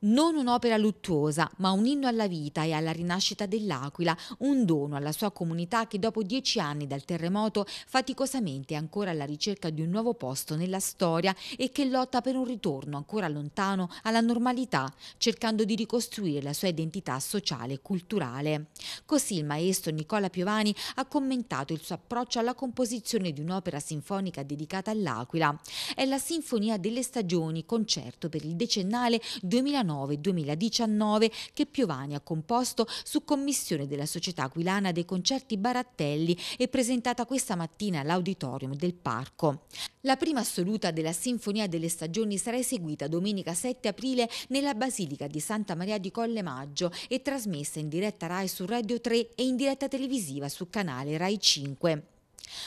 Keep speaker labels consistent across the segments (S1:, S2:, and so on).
S1: Non un'opera luttuosa, ma un inno alla vita e alla rinascita dell'Aquila, un dono alla sua comunità che dopo dieci anni dal terremoto faticosamente è ancora alla ricerca di un nuovo posto nella storia e che lotta per un ritorno ancora lontano alla normalità, cercando di ricostruire la sua identità sociale e culturale. Così il maestro Nicola Piovani ha commentato il suo approccio alla composizione di un'opera sinfonica dedicata all'Aquila. È la Sinfonia delle Stagioni, concerto per il decennale 2019. 2019 che Piovani ha composto su commissione della Società Aquilana dei Concerti Barattelli e presentata questa mattina all'auditorium del Parco. La prima assoluta della Sinfonia delle Stagioni sarà eseguita domenica 7 aprile nella Basilica di Santa Maria di Colle Maggio e trasmessa in diretta RAI su Radio 3 e in diretta televisiva su canale RAI 5.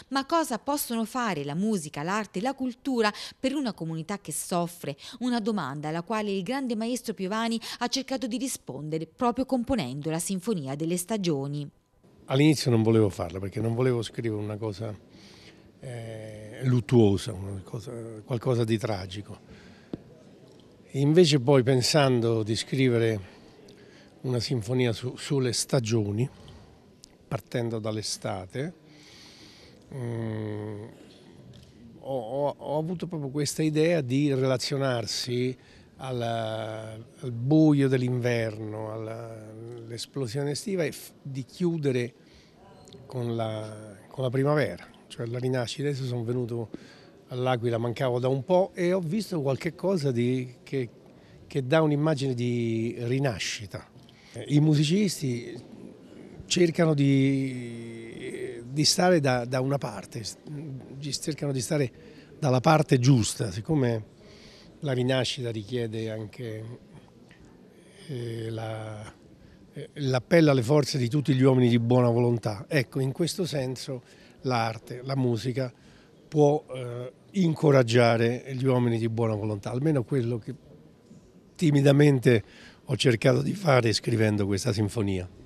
S1: Ma cosa possono fare la musica, l'arte e la cultura per una comunità che soffre? Una domanda alla quale il grande maestro Piovani ha cercato di rispondere proprio componendo la Sinfonia delle Stagioni.
S2: All'inizio non volevo farla perché non volevo scrivere una cosa eh, luttuosa, una cosa, qualcosa di tragico. invece poi pensando di scrivere una sinfonia su, sulle stagioni, partendo dall'estate, mh, mm, ho, ho, avuto proprio questa idea di relazionarsi alla, al buio dell'inverno, all'esplosione estiva e di chiudere con la, con la primavera, cioè la rinascita. Adesso sono venuto all'Aquila, mancavo da un po' e ho visto qualche cosa di, che, che dà un'immagine di rinascita. I musicisti cercano di di stare da, da una parte, mm, cercano di stare dalla parte giusta, siccome la rinascita richiede anche eh, l'appello la, eh, alle forze di tutti gli uomini di buona volontà. Ecco, in questo senso l'arte, la musica può eh, incoraggiare gli uomini di buona volontà, almeno quello che
S1: timidamente ho cercato di fare scrivendo questa sinfonia.